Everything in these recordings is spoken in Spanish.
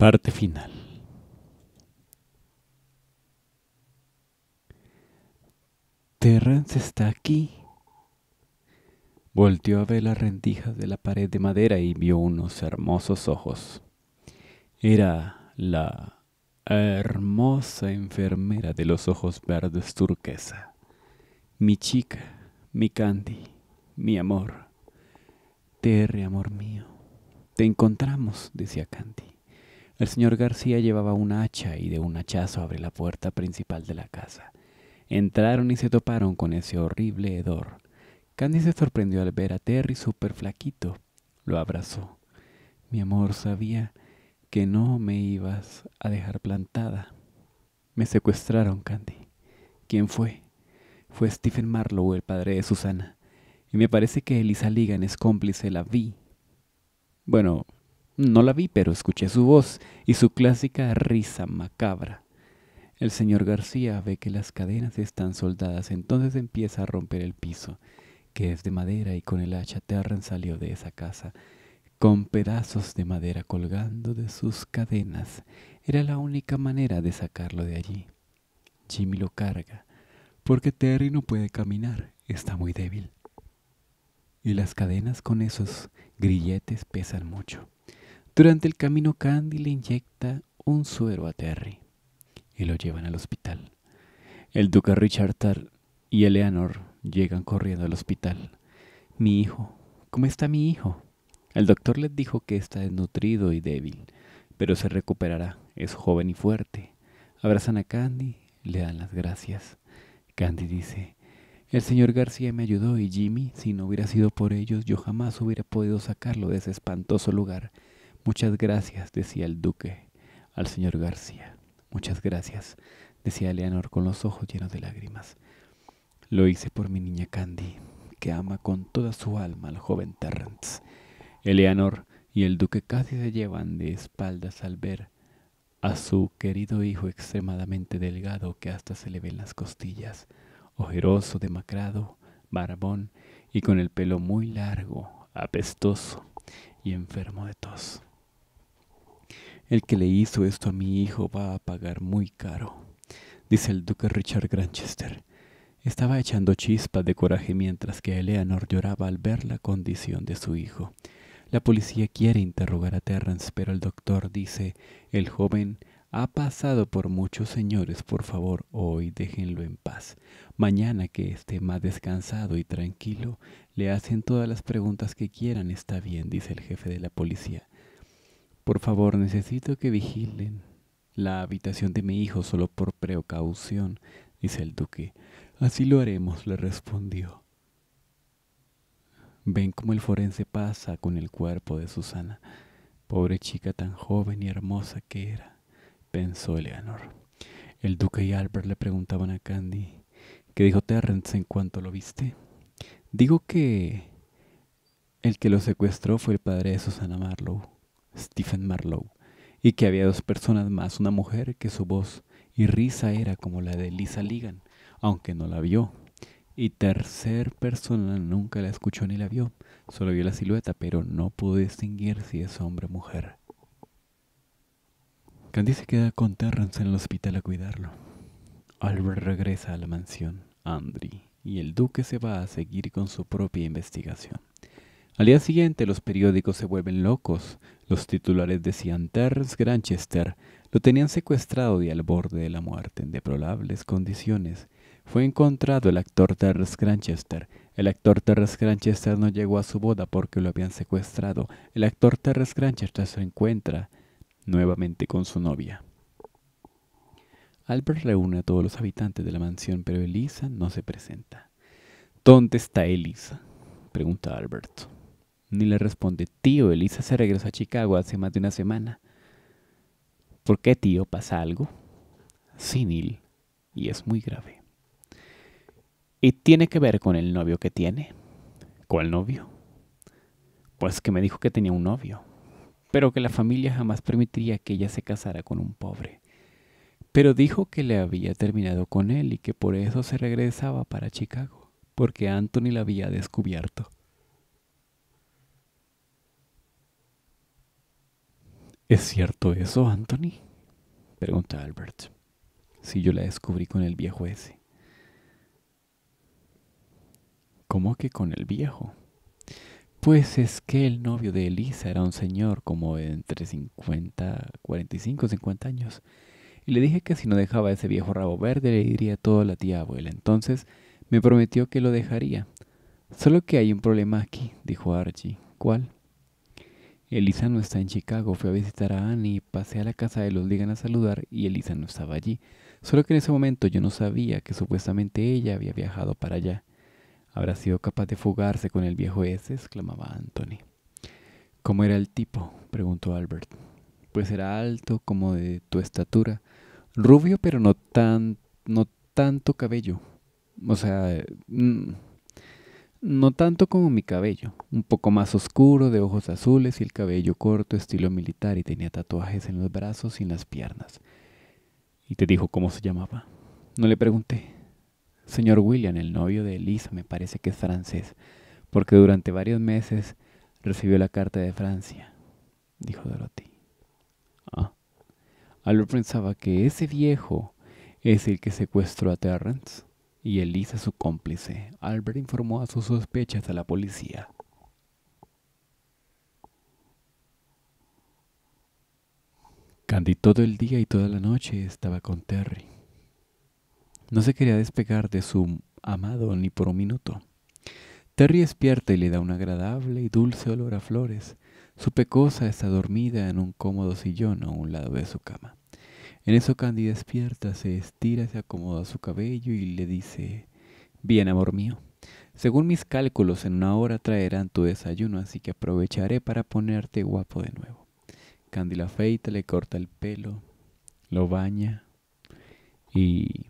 Parte final. Terrence está aquí. Volteó a ver las rendijas de la pared de madera y vio unos hermosos ojos. Era la hermosa enfermera de los ojos verdes turquesa. Mi chica, mi Candy, mi amor. Terre amor mío. Te encontramos, decía Candy. El señor García llevaba un hacha y de un hachazo abrió la puerta principal de la casa. Entraron y se toparon con ese horrible hedor. Candy se sorprendió al ver a Terry súper flaquito. Lo abrazó. Mi amor, sabía que no me ibas a dejar plantada. Me secuestraron, Candy. ¿Quién fue? Fue Stephen Marlowe, el padre de Susana. Y me parece que Elisa Ligan es cómplice, la vi. Bueno, no la vi, pero escuché su voz y su clásica risa macabra. El señor García ve que las cadenas están soldadas, entonces empieza a romper el piso, que es de madera, y con el hacha Terran salió de esa casa, con pedazos de madera colgando de sus cadenas. Era la única manera de sacarlo de allí. Jimmy lo carga, porque Terry no puede caminar, está muy débil. Y las cadenas con esos grilletes pesan mucho. Durante el camino, Candy le inyecta un suero a Terry y lo llevan al hospital. El duque Richard y Eleanor llegan corriendo al hospital. Mi hijo, ¿cómo está mi hijo? El doctor les dijo que está desnutrido y débil, pero se recuperará, es joven y fuerte. Abrazan a Candy, le dan las gracias. Candy dice, el señor García me ayudó y Jimmy, si no hubiera sido por ellos, yo jamás hubiera podido sacarlo de ese espantoso lugar Muchas gracias, decía el duque al señor García. Muchas gracias, decía Eleanor con los ojos llenos de lágrimas. Lo hice por mi niña Candy, que ama con toda su alma al joven Terrence. Eleanor y el duque casi se llevan de espaldas al ver a su querido hijo extremadamente delgado que hasta se le ven las costillas, ojeroso, demacrado, barbón y con el pelo muy largo, apestoso y enfermo de tos. El que le hizo esto a mi hijo va a pagar muy caro, dice el duque Richard Granchester. Estaba echando chispas de coraje mientras que Eleanor lloraba al ver la condición de su hijo. La policía quiere interrogar a Terrence, pero el doctor dice, el joven ha pasado por muchos señores, por favor, hoy déjenlo en paz. Mañana que esté más descansado y tranquilo, le hacen todas las preguntas que quieran, está bien, dice el jefe de la policía. Por favor, necesito que vigilen la habitación de mi hijo solo por precaución, dice el duque. Así lo haremos, le respondió. Ven cómo el forense pasa con el cuerpo de Susana. Pobre chica tan joven y hermosa que era, pensó Eleanor. El duque y Albert le preguntaban a Candy, ¿qué dijo Terrence en cuanto lo viste? Digo que el que lo secuestró fue el padre de Susana Marlowe. Stephen Marlowe, y que había dos personas más, una mujer que su voz y risa era como la de Lisa Ligan, aunque no la vio. Y tercer persona nunca la escuchó ni la vio, solo vio la silueta, pero no pudo distinguir si es hombre o mujer. Candy se queda con Terrance en el hospital a cuidarlo. Albert regresa a la mansión, Andri, y el duque se va a seguir con su propia investigación. Al día siguiente los periódicos se vuelven locos. Los titulares decían Terrence Granchester lo tenían secuestrado y al borde de la muerte en deplorables condiciones. Fue encontrado el actor Terrence Granchester. El actor Terrence Granchester no llegó a su boda porque lo habían secuestrado. El actor Terrence Granchester se encuentra nuevamente con su novia. Albert reúne a todos los habitantes de la mansión, pero Elisa no se presenta. ¿Dónde está Elisa? pregunta Albert. Ni le responde, tío, Elisa se regresó a Chicago hace más de una semana. ¿Por qué, tío? ¿Pasa algo? Sí, y es muy grave. ¿Y tiene que ver con el novio que tiene? ¿Cuál novio? Pues que me dijo que tenía un novio, pero que la familia jamás permitiría que ella se casara con un pobre. Pero dijo que le había terminado con él y que por eso se regresaba para Chicago, porque Anthony la había descubierto. ¿Es cierto eso, Anthony? Pregunta Albert. Si yo la descubrí con el viejo ese. ¿Cómo que con el viejo? Pues es que el novio de Elisa era un señor como entre 50, 45, 50 años. Y le dije que si no dejaba ese viejo rabo verde le diría todo a la tía abuela. Entonces me prometió que lo dejaría. Solo que hay un problema aquí, dijo Archie. ¿Cuál? Elisa no está en Chicago, Fui a visitar a Annie, pasé a la casa de los Ligan a saludar y Elisa no estaba allí. Solo que en ese momento yo no sabía que supuestamente ella había viajado para allá. ¿Habrá sido capaz de fugarse con el viejo ese? exclamaba Anthony. ¿Cómo era el tipo? preguntó Albert. Pues era alto, como de tu estatura, rubio pero no tan no tanto cabello. O sea, mm, no tanto como mi cabello, un poco más oscuro, de ojos azules y el cabello corto, estilo militar, y tenía tatuajes en los brazos y en las piernas. Y te dijo cómo se llamaba. No le pregunté. Señor William, el novio de Elisa, me parece que es francés, porque durante varios meses recibió la carta de Francia, dijo Dorothy. Ah. Albert pensaba que ese viejo es el que secuestró a Terrence y Elisa su cómplice. Albert informó a sus sospechas a la policía. Candy todo el día y toda la noche estaba con Terry. No se quería despegar de su amado ni por un minuto. Terry despierta y le da un agradable y dulce olor a flores. Su pecosa está dormida en un cómodo sillón a un lado de su cama. En eso Candy despierta, se estira, se acomoda su cabello y le dice, Bien, amor mío, según mis cálculos en una hora traerán tu desayuno, así que aprovecharé para ponerte guapo de nuevo. Candy la afeita, le corta el pelo, lo baña y...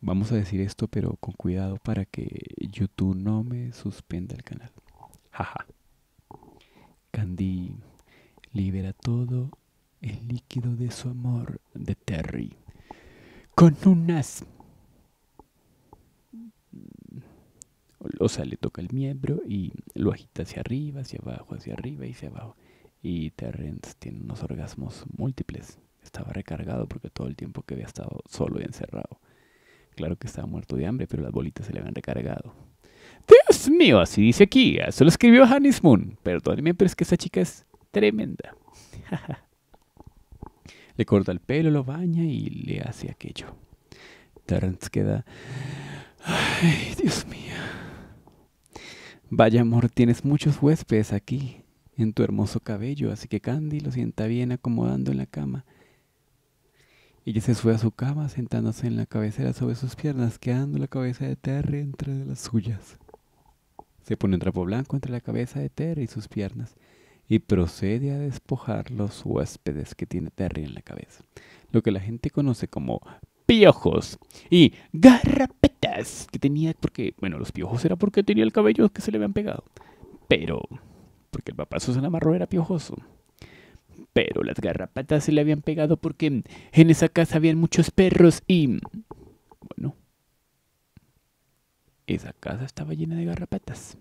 Vamos a decir esto, pero con cuidado para que YouTube no me suspenda el canal. Jaja. Candy libera todo el líquido de su amor de Terry con unas... O sea. le toca el miembro y lo agita hacia arriba, hacia abajo, hacia arriba y hacia abajo. Y Terrence tiene unos orgasmos múltiples. Estaba recargado porque todo el tiempo que había estado solo y encerrado. Claro que estaba muerto de hambre, pero las bolitas se le habían recargado. Dios mío, así dice aquí. Eso lo escribió Hannes Moon. Perdóneme, pero es que esa chica es tremenda. Le corta el pelo, lo baña y le hace aquello. Terrence queda... Ay, Dios mío. Vaya amor, tienes muchos huéspedes aquí, en tu hermoso cabello, así que Candy lo sienta bien acomodando en la cama. Ella se fue a su cama, sentándose en la cabecera sobre sus piernas, quedando la cabeza de Terry entre las suyas. Se pone un trapo blanco entre la cabeza de Terry y sus piernas y procede a despojar los huéspedes que tiene Terry en la cabeza, lo que la gente conoce como piojos y garrapetas que tenía porque, bueno, los piojos era porque tenía el cabello que se le habían pegado, pero porque el papá Susana Amarro era piojoso. Pero las garrapatas se le habían pegado porque en esa casa habían muchos perros y... Bueno, esa casa estaba llena de garrapatas.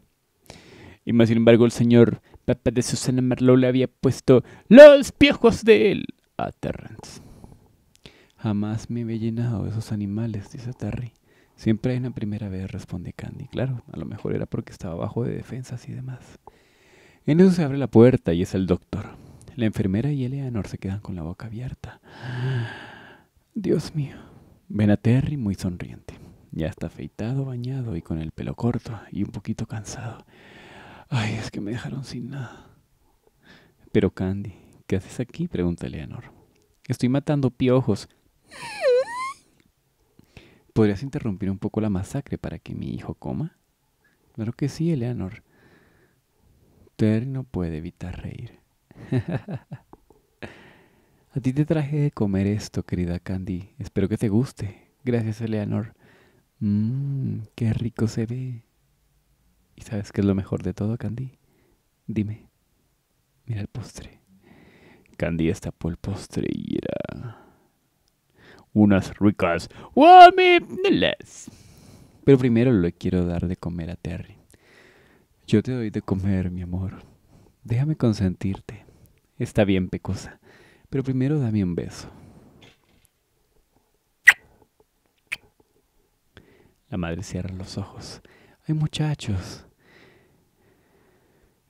Y más sin embargo el señor papá de Susana Merlo le había puesto los piojos de él a Terrence. Jamás me había llenado de esos animales, dice Terry. Siempre hay una primera vez, responde Candy. Claro, a lo mejor era porque estaba bajo de defensas y demás. En eso se abre la puerta y es el doctor. La enfermera y Eleanor se quedan con la boca abierta. Dios mío. Ven a Terry muy sonriente. Ya está afeitado, bañado y con el pelo corto y un poquito cansado. Ay, es que me dejaron sin nada. Pero Candy, ¿qué haces aquí? pregunta Eleanor. Estoy matando piojos. ¿Podrías interrumpir un poco la masacre para que mi hijo coma? Claro que sí, Eleanor. Terry no puede evitar reír. A ti te traje de comer esto, querida Candy. Espero que te guste. Gracias, Eleanor. Mmm, qué rico se ve. ¿Y sabes qué es lo mejor de todo, Candy? Dime, mira el postre. Candy por el postre y era unas ricas Pero primero le quiero dar de comer a Terry. Yo te doy de comer, mi amor. Déjame consentirte. Está bien, pecosa. Pero primero dame un beso. La madre cierra los ojos. Ay muchachos.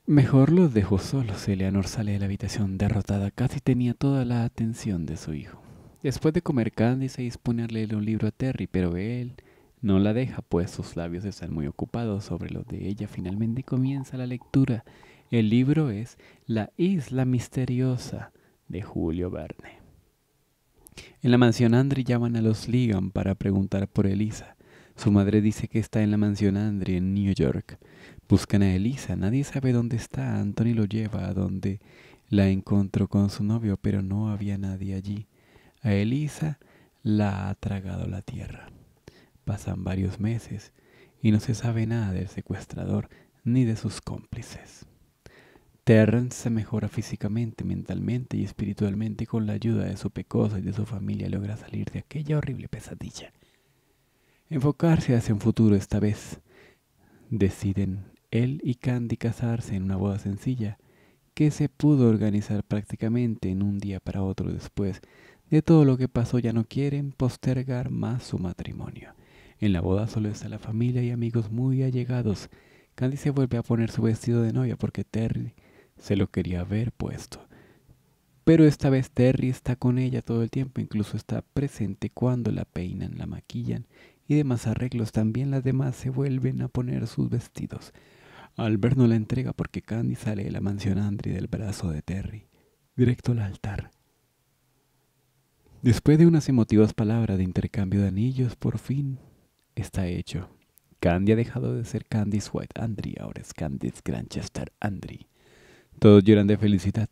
Mejor los dejó solos. Eleanor sale de la habitación derrotada. Casi tenía toda la atención de su hijo. Después de comer, Candy se dispone a un libro a Terry, pero él no la deja, pues sus labios están muy ocupados sobre los de ella. Finalmente comienza la lectura. El libro es La Isla Misteriosa de Julio Verne. En la mansión andre llaman a los Ligan para preguntar por Elisa. Su madre dice que está en la mansión Andre en New York. Buscan a Elisa, nadie sabe dónde está. Anthony lo lleva a donde la encontró con su novio, pero no había nadie allí. A Elisa la ha tragado la tierra. Pasan varios meses y no se sabe nada del secuestrador ni de sus cómplices. Terrence se mejora físicamente, mentalmente y espiritualmente y con la ayuda de su pecosa y de su familia logra salir de aquella horrible pesadilla enfocarse hacia un futuro esta vez. Deciden él y Candy casarse en una boda sencilla, que se pudo organizar prácticamente en un día para otro después de todo lo que pasó ya no quieren postergar más su matrimonio. En la boda solo está la familia y amigos muy allegados. Candy se vuelve a poner su vestido de novia porque Terry se lo quería haber puesto. Pero esta vez Terry está con ella todo el tiempo, incluso está presente cuando la peinan, la maquillan y demás arreglos, también las demás se vuelven a poner sus vestidos. Albert no la entrega porque Candy sale de la mansión Andri del brazo de Terry, directo al altar. Después de unas emotivas palabras de intercambio de anillos, por fin está hecho. Candy ha dejado de ser Candice White Andri, ahora es Candice Granchester Andri. Todos lloran de felicidad.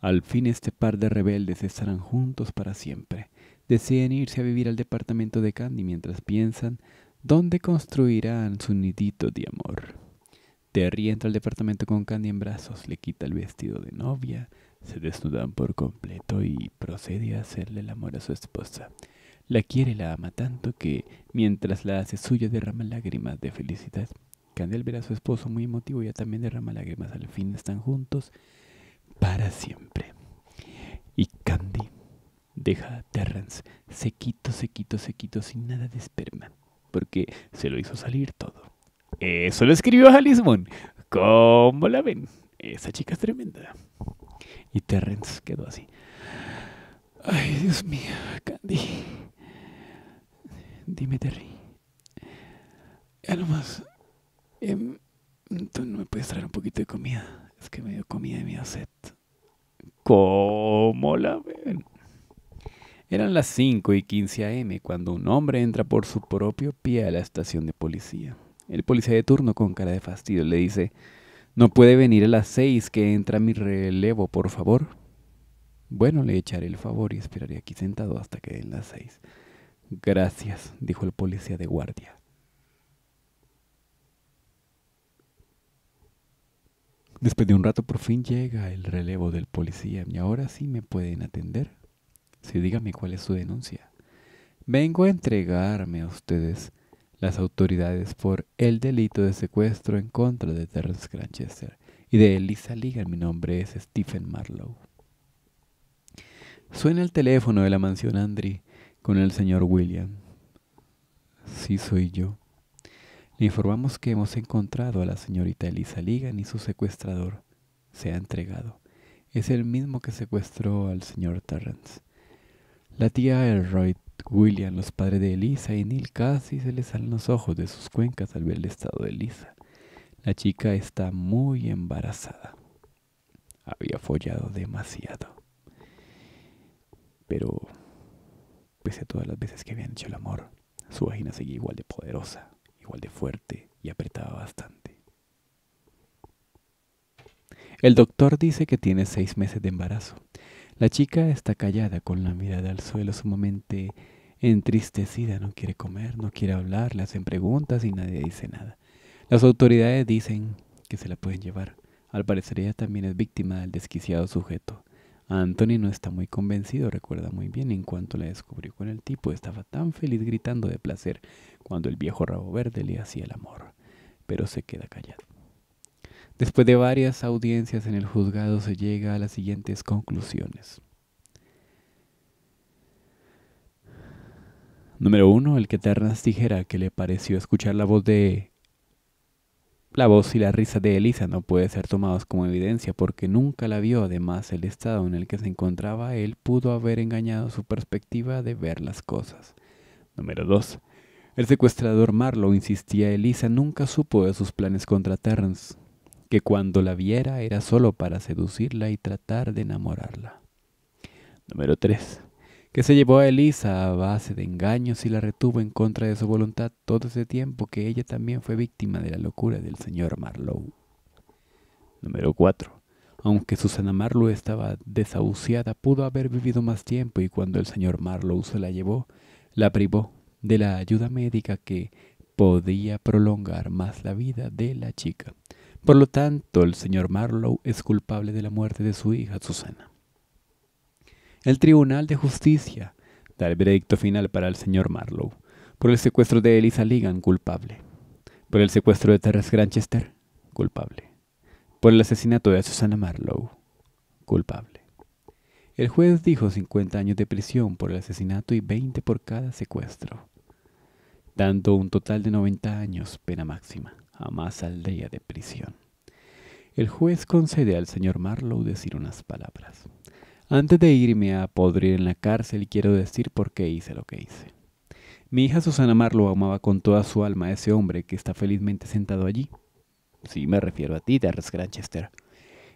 Al fin este par de rebeldes estarán juntos para siempre. Desean irse a vivir al departamento de Candy mientras piensan dónde construirán su nidito de amor. Terry entra al departamento con Candy en brazos, le quita el vestido de novia, se desnudan por completo y procede a hacerle el amor a su esposa. La quiere la ama tanto que, mientras la hace suya, derrama lágrimas de felicidad. Candy al ver a su esposo muy emotivo ya también derrama lágrimas. Al fin están juntos para siempre. Y Candy deja a Terrence sequito, sequito, sequito, sin nada de esperma, porque se lo hizo salir todo. Eso lo escribió Alice ¿Cómo la ven? Esa chica es tremenda. Y Terrence quedó así. Ay, Dios mío, Candy. Dime, Terry. Ya más. Em, ¿Tú no me puedes traer un poquito de comida? Es que me dio comida y me dio sed. ¿Cómo la ven? Eran las 5 y 15 am cuando un hombre entra por su propio pie a la estación de policía. El policía de turno con cara de fastidio le dice, no puede venir a las 6 que entra mi relevo, por favor. Bueno, le echaré el favor y esperaré aquí sentado hasta que den las 6. Gracias, dijo el policía de guardia. Después de un rato por fin llega el relevo del policía y ahora sí me pueden atender. Sí, dígame cuál es su denuncia. Vengo a entregarme a ustedes las autoridades por el delito de secuestro en contra de Terrence Granchester y de Elisa Ligan. Mi nombre es Stephen Marlowe. Suena el teléfono de la mansión Andri con el señor William. Sí, soy yo. Le informamos que hemos encontrado a la señorita Elisa Ligan y su secuestrador. Se ha entregado. Es el mismo que secuestró al señor Terrence. La tía Elroy, William, los padres de Elisa y Neil casi se les salen los ojos de sus cuencas al ver el estado de Elisa. La chica está muy embarazada. Había follado demasiado. Pero, pese a todas las veces que habían hecho el amor, su vagina seguía igual de poderosa, igual de fuerte y apretaba bastante. El doctor dice que tiene seis meses de embarazo la chica está callada con la mirada al suelo sumamente entristecida, no quiere comer, no quiere hablar, le hacen preguntas y nadie dice nada. Las autoridades dicen que se la pueden llevar. Al parecer ella también es víctima del desquiciado sujeto. Anthony no está muy convencido, recuerda muy bien, en cuanto la descubrió con el tipo, estaba tan feliz gritando de placer cuando el viejo rabo verde le hacía el amor, pero se queda callado. Después de varias audiencias en el juzgado se llega a las siguientes conclusiones. Número uno, el que Ternas dijera que le pareció escuchar la voz de... La voz y la risa de Elisa no puede ser tomados como evidencia porque nunca la vio. Además, el estado en el que se encontraba él pudo haber engañado su perspectiva de ver las cosas. Número 2. El secuestrador Marlowe insistía Elisa nunca supo de sus planes contra Terrence que cuando la viera era solo para seducirla y tratar de enamorarla. Número 3. Que se llevó a Elisa a base de engaños y la retuvo en contra de su voluntad todo ese tiempo que ella también fue víctima de la locura del señor Marlowe. Número 4. Aunque Susana Marlowe estaba desahuciada, pudo haber vivido más tiempo y cuando el señor Marlowe se la llevó, la privó de la ayuda médica que podía prolongar más la vida de la chica. Por lo tanto, el señor Marlowe es culpable de la muerte de su hija, Susana. El Tribunal de Justicia da el veredicto final para el señor Marlowe por el secuestro de Elisa Ligan, culpable. Por el secuestro de Terrence Granchester, culpable. Por el asesinato de Susana Marlowe, culpable. El juez dijo 50 años de prisión por el asesinato y 20 por cada secuestro, dando un total de 90 años pena máxima jamás más aldea de prisión. El juez concede al señor Marlowe decir unas palabras. Antes de irme a podrir en la cárcel, quiero decir por qué hice lo que hice. Mi hija Susana Marlowe amaba con toda su alma a ese hombre que está felizmente sentado allí. Sí, me refiero a ti, Terrence Granchester.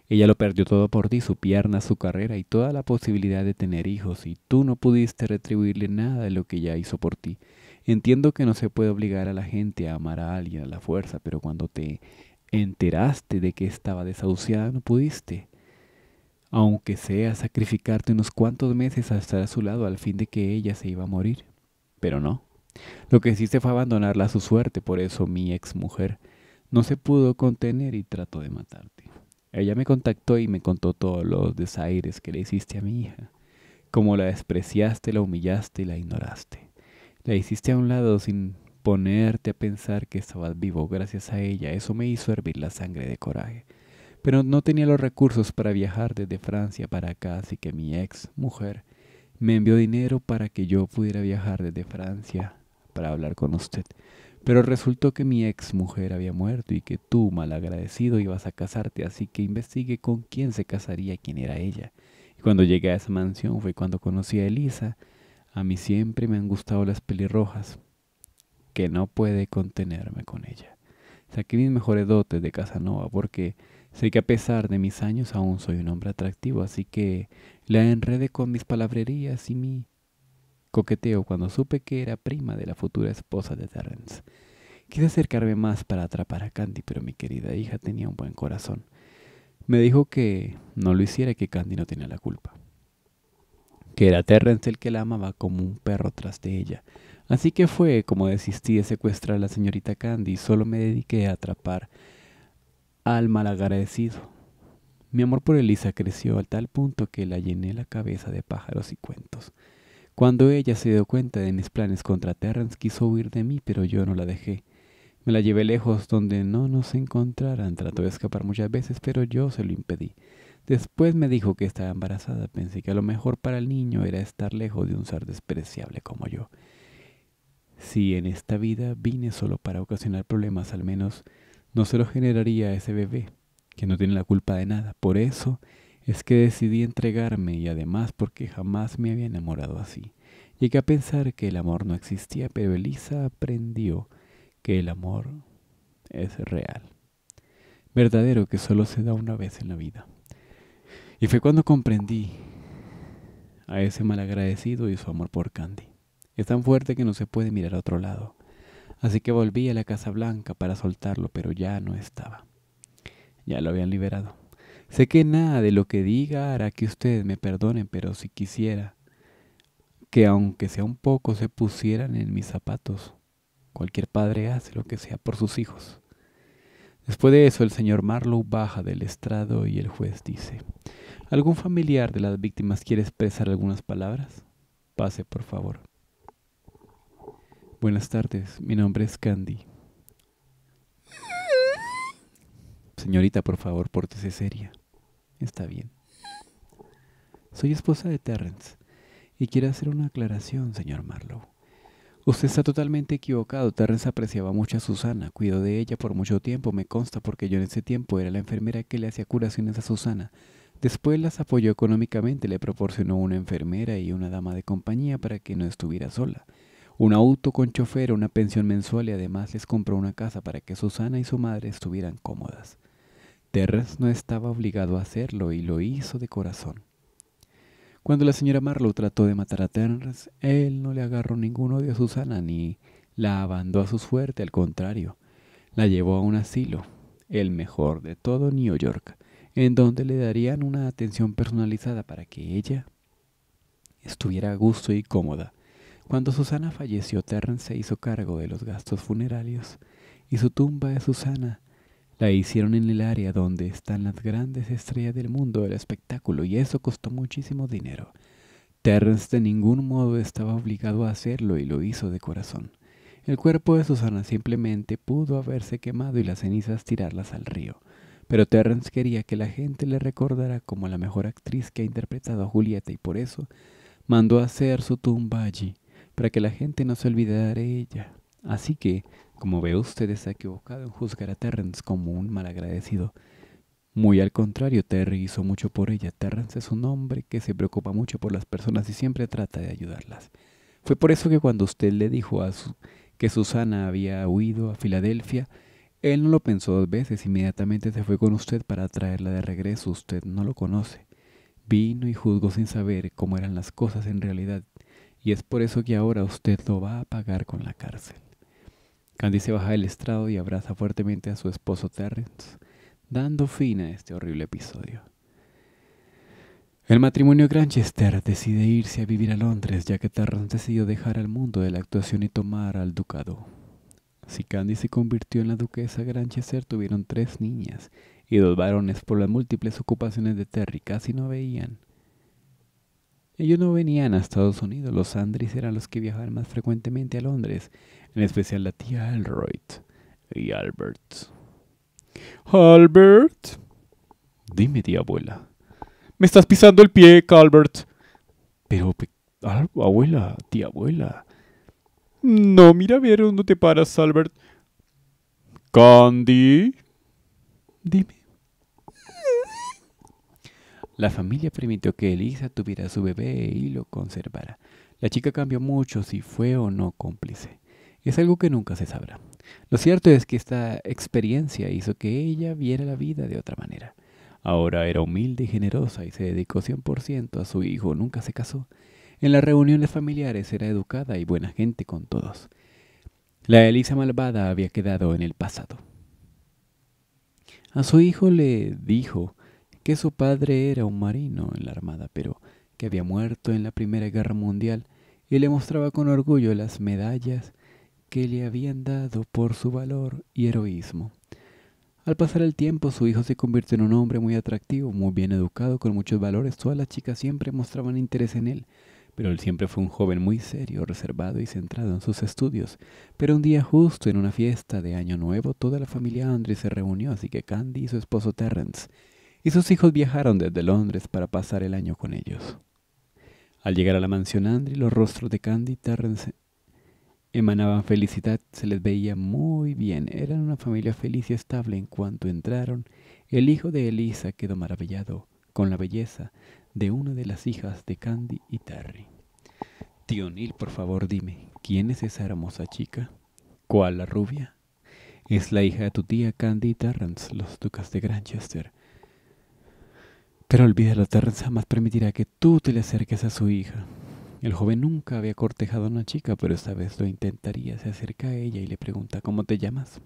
Ella lo perdió todo por ti, su pierna, su carrera y toda la posibilidad de tener hijos, y tú no pudiste retribuirle nada de lo que ella hizo por ti. Entiendo que no se puede obligar a la gente a amar a alguien a la fuerza, pero cuando te enteraste de que estaba desahuciada no pudiste. Aunque sea sacrificarte unos cuantos meses a estar a su lado al fin de que ella se iba a morir. Pero no. Lo que hiciste fue abandonarla a su suerte, por eso mi ex mujer no se pudo contener y trató de matarte. Ella me contactó y me contó todos los desaires que le hiciste a mi hija, como la despreciaste, la humillaste y la ignoraste. La hiciste a un lado sin ponerte a pensar que estabas vivo gracias a ella. Eso me hizo hervir la sangre de coraje. Pero no tenía los recursos para viajar desde Francia para acá, así que mi ex mujer me envió dinero para que yo pudiera viajar desde Francia para hablar con usted. Pero resultó que mi ex mujer había muerto y que tú, malagradecido, ibas a casarte, así que investigué con quién se casaría y quién era ella. Y cuando llegué a esa mansión fue cuando conocí a Elisa, a mí siempre me han gustado las pelirrojas, que no puede contenerme con ella. Saqué mis mejores dotes de Casanova porque sé que a pesar de mis años aún soy un hombre atractivo, así que la enredé con mis palabrerías y mi coqueteo cuando supe que era prima de la futura esposa de Terrence. Quise acercarme más para atrapar a Candy, pero mi querida hija tenía un buen corazón. Me dijo que no lo hiciera y que Candy no tenía la culpa que era Terrence el que la amaba como un perro tras de ella. Así que fue como desistí de secuestrar a la señorita Candy, y solo me dediqué a atrapar al malagradecido. Mi amor por Elisa creció al tal punto que la llené la cabeza de pájaros y cuentos. Cuando ella se dio cuenta de mis planes contra Terrence, quiso huir de mí, pero yo no la dejé. Me la llevé lejos donde no nos encontraran. Trató de escapar muchas veces, pero yo se lo impedí. Después me dijo que estaba embarazada. Pensé que a lo mejor para el niño era estar lejos de un ser despreciable como yo. Si en esta vida vine solo para ocasionar problemas, al menos no se lo generaría a ese bebé, que no tiene la culpa de nada. Por eso es que decidí entregarme y además porque jamás me había enamorado así. Llegué a pensar que el amor no existía, pero Elisa aprendió que el amor es real, verdadero que solo se da una vez en la vida. Y fue cuando comprendí a ese malagradecido y su amor por Candy. Es tan fuerte que no se puede mirar a otro lado. Así que volví a la Casa Blanca para soltarlo, pero ya no estaba. Ya lo habían liberado. Sé que nada de lo que diga hará que usted me perdonen, pero si quisiera que aunque sea un poco se pusieran en mis zapatos. Cualquier padre hace lo que sea por sus hijos. Después de eso, el señor Marlowe baja del estrado y el juez dice, ¿Algún familiar de las víctimas quiere expresar algunas palabras? Pase, por favor. Buenas tardes, mi nombre es Candy. Señorita, por favor, pórtese seria. Está bien. Soy esposa de Terrence y quiero hacer una aclaración, señor Marlowe. Usted está totalmente equivocado. Terrence apreciaba mucho a Susana, cuidó de ella por mucho tiempo, me consta, porque yo en ese tiempo era la enfermera que le hacía curaciones a Susana Después las apoyó económicamente, le proporcionó una enfermera y una dama de compañía para que no estuviera sola, un auto con chofer, una pensión mensual y además les compró una casa para que Susana y su madre estuvieran cómodas. Terrence no estaba obligado a hacerlo y lo hizo de corazón. Cuando la señora Marlowe trató de matar a Terrence, él no le agarró ningún odio a Susana ni la abandó a su suerte, al contrario, la llevó a un asilo, el mejor de todo New York, en donde le darían una atención personalizada para que ella estuviera a gusto y cómoda. Cuando Susana falleció, Terrence se hizo cargo de los gastos funerarios y su tumba de Susana la hicieron en el área donde están las grandes estrellas del mundo del espectáculo y eso costó muchísimo dinero. Terrence de ningún modo estaba obligado a hacerlo y lo hizo de corazón. El cuerpo de Susana simplemente pudo haberse quemado y las cenizas tirarlas al río. Pero Terrence quería que la gente le recordara como la mejor actriz que ha interpretado a Julieta y por eso mandó a hacer su tumba allí, para que la gente no se olvidara de ella. Así que, como ve usted, está equivocado en juzgar a Terrence como un malagradecido. Muy al contrario, Terry hizo mucho por ella. Terrence es un hombre que se preocupa mucho por las personas y siempre trata de ayudarlas. Fue por eso que cuando usted le dijo a que Susana había huido a Filadelfia, él no lo pensó dos veces, inmediatamente se fue con usted para traerla de regreso, usted no lo conoce. Vino y juzgó sin saber cómo eran las cosas en realidad, y es por eso que ahora usted lo va a pagar con la cárcel. Candy se baja del estrado y abraza fuertemente a su esposo Terrence, dando fin a este horrible episodio. El matrimonio Granchester decide irse a vivir a Londres, ya que Terrence decidió dejar al mundo de la actuación y tomar al ducado. Si Candy se convirtió en la duquesa Granchester, tuvieron tres niñas y dos varones por las múltiples ocupaciones de Terry. Casi no veían. Ellos no venían a Estados Unidos. Los Andris eran los que viajaban más frecuentemente a Londres, en especial la tía Elroyd y Albert. Albert. Dime, tía abuela. Me estás pisando el pie, Calvert. Pero, abuela, tía abuela, no, mira a no dónde te paras, Albert. Candy. Dime. La familia permitió que Elisa tuviera su bebé y lo conservara. La chica cambió mucho si fue o no cómplice. Es algo que nunca se sabrá. Lo cierto es que esta experiencia hizo que ella viera la vida de otra manera. Ahora era humilde y generosa y se dedicó 100% a su hijo. Nunca se casó. En las reuniones familiares era educada y buena gente con todos. La Elisa malvada había quedado en el pasado. A su hijo le dijo que su padre era un marino en la Armada, pero que había muerto en la Primera Guerra Mundial y le mostraba con orgullo las medallas que le habían dado por su valor y heroísmo. Al pasar el tiempo, su hijo se convirtió en un hombre muy atractivo, muy bien educado, con muchos valores. Todas las chicas siempre mostraban interés en él pero él siempre fue un joven muy serio, reservado y centrado en sus estudios. Pero un día justo en una fiesta de Año Nuevo, toda la familia andre se reunió, así que Candy y su esposo Terrence y sus hijos viajaron desde Londres para pasar el año con ellos. Al llegar a la mansión andre los rostros de Candy y Terrence emanaban felicidad, se les veía muy bien, eran una familia feliz y estable. En cuanto entraron, el hijo de Elisa quedó maravillado con la belleza de una de las hijas de Candy y Terry. Tío Neil, por favor, dime, ¿quién es esa hermosa chica? ¿Cuál la rubia? Es la hija de tu tía Candy Terrance, los ducas de Granchester. Pero olvida Terrence Terrance jamás permitirá que tú te le acerques a su hija. El joven nunca había cortejado a una chica, pero esta vez lo intentaría. Se acerca a ella y le pregunta ¿Cómo te llamas?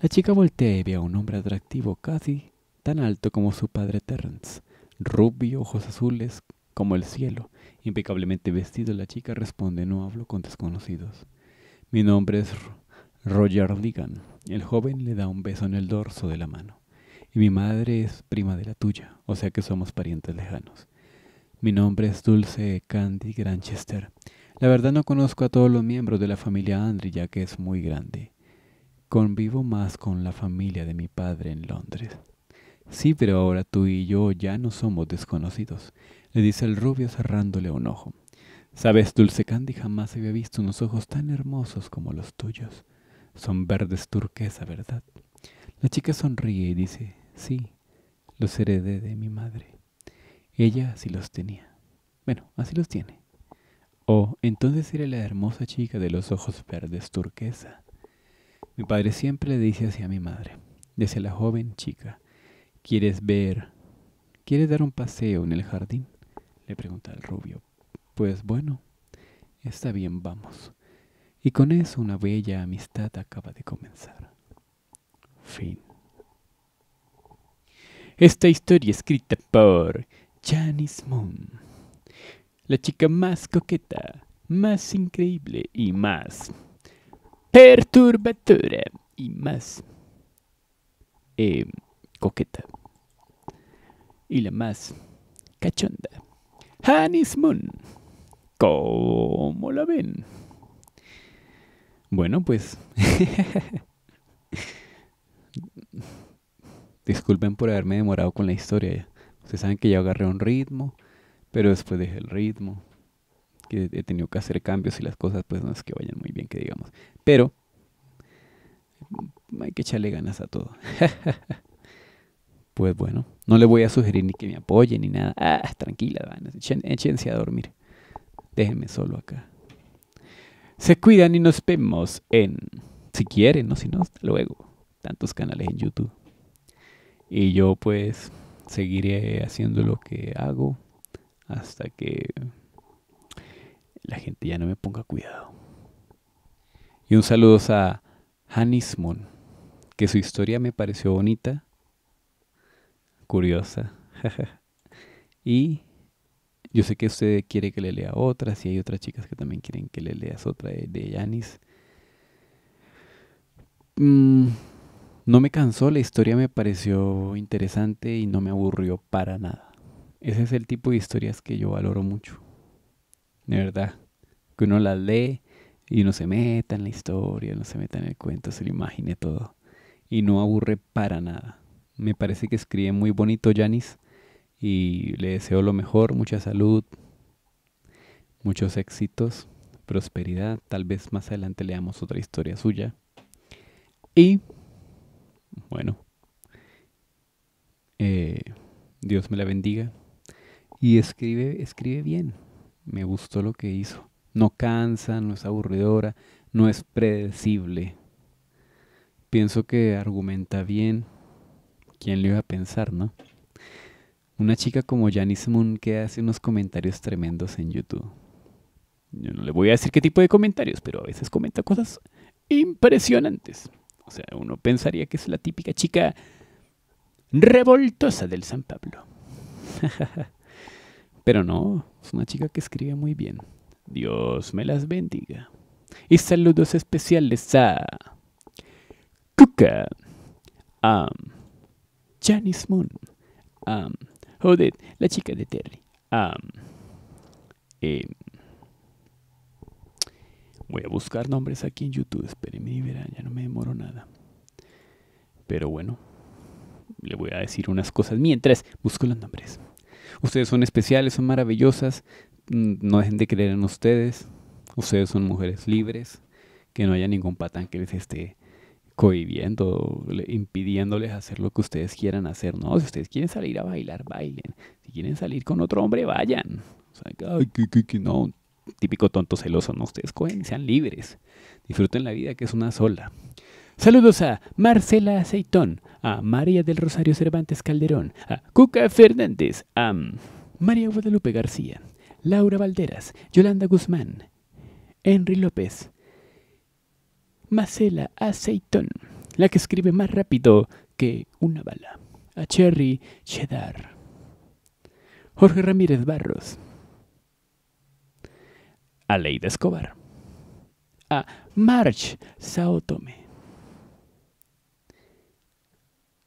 La chica voltea y ve a un hombre atractivo, casi tan alto como su padre Terrence rubio, ojos azules como el cielo. Impecablemente vestido, la chica responde, no hablo con desconocidos. Mi nombre es Roger Ligan. El joven le da un beso en el dorso de la mano. Y mi madre es prima de la tuya, o sea que somos parientes lejanos. Mi nombre es Dulce Candy Granchester. La verdad no conozco a todos los miembros de la familia Andre, ya que es muy grande. Convivo más con la familia de mi padre en Londres. Sí, pero ahora tú y yo ya no somos desconocidos, le dice el rubio cerrándole un ojo. Sabes, Dulce Candy jamás había visto unos ojos tan hermosos como los tuyos. Son verdes turquesa, ¿verdad? La chica sonríe y dice, sí, los heredé de mi madre. Ella así los tenía. Bueno, así los tiene. Oh, entonces era la hermosa chica de los ojos verdes turquesa. Mi padre siempre le dice así a mi madre, dice la joven chica, ¿Quieres ver? ¿Quieres dar un paseo en el jardín? Le pregunta el rubio. Pues bueno, está bien, vamos. Y con eso una bella amistad acaba de comenzar. Fin. Esta historia escrita por Janice Moon. La chica más coqueta, más increíble y más perturbadora y más... Eh, coqueta. Y la más cachonda. Hannis Moon. ¿Cómo la ven? Bueno, pues... Disculpen por haberme demorado con la historia. Ustedes saben que ya agarré un ritmo, pero después dejé el ritmo. Que he tenido que hacer cambios y las cosas pues no es que vayan muy bien, que digamos. Pero hay que echarle ganas a todo. pues bueno, no le voy a sugerir ni que me apoye ni nada. Ah, tranquila, van, échense a dormir. Déjenme solo acá. Se cuidan y nos vemos en, si quieren, no, si no, hasta luego. Tantos canales en YouTube. Y yo pues seguiré haciendo lo que hago hasta que la gente ya no me ponga cuidado. Y un saludo a Hanismon, que su historia me pareció bonita curiosa. y yo sé que usted quiere que le lea otra, si hay otras chicas que también quieren que le leas otra de, Janis Yanis. Mm, no me cansó, la historia me pareció interesante y no me aburrió para nada. Ese es el tipo de historias que yo valoro mucho. De verdad. Que uno las lee y no se meta en la historia, no se meta en el cuento, se lo imagine todo. Y no aburre para nada. Me parece que escribe muy bonito Yanis y le deseo lo mejor, mucha salud, muchos éxitos, prosperidad. Tal vez más adelante leamos otra historia suya. Y bueno, eh, Dios me la bendiga. Y escribe, escribe bien. Me gustó lo que hizo. No cansa, no es aburridora, no es predecible. Pienso que argumenta bien. ¿Quién lo iba a pensar, no? Una chica como Janice Moon que hace unos comentarios tremendos en YouTube. Yo no le voy a decir qué tipo de comentarios, pero a veces comenta cosas impresionantes. O sea, uno pensaría que es la típica chica revoltosa del San Pablo. pero no, es una chica que escribe muy bien. Dios me las bendiga. Y saludos especiales a Cuca, a Janice Moon. Um, oh, la chica de Terry. Um, eh, voy a buscar nombres aquí en YouTube. Espérenme y verán, ya no me demoro nada. Pero bueno, le voy a decir unas cosas mientras busco los nombres. Ustedes son especiales, son maravillosas. Mm, no dejen de creer en ustedes. Ustedes son mujeres libres. Que no haya ningún patán que les esté cohibiendo, impidiéndoles hacer lo que ustedes quieran hacer. No, si ustedes quieren salir a bailar, bailen. Si quieren salir con otro hombre, vayan. O sea, ay, que, no. Típico tonto celoso, no. Ustedes cogen, sean libres. Disfruten la vida que es una sola. Saludos a Marcela Aceitón, a María del Rosario Cervantes Calderón, a Cuca Fernández, a María Guadalupe García, Laura Valderas, Yolanda Guzmán, Henry López, Macela Aceitón, la que escribe más rápido que una bala. A Cherry Cheddar. Jorge Ramírez Barros. A Leida Escobar. A March Saotome.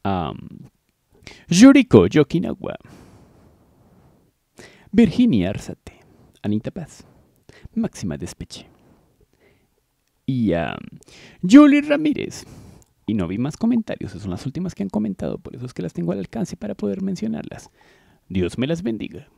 A um, Yuriko Yokinawa. Virginia Arzate. Anita Paz. Máxima Despeche y a Julie Ramírez. Y no vi más comentarios, esas son las últimas que han comentado, por eso es que las tengo al alcance para poder mencionarlas. Dios me las bendiga.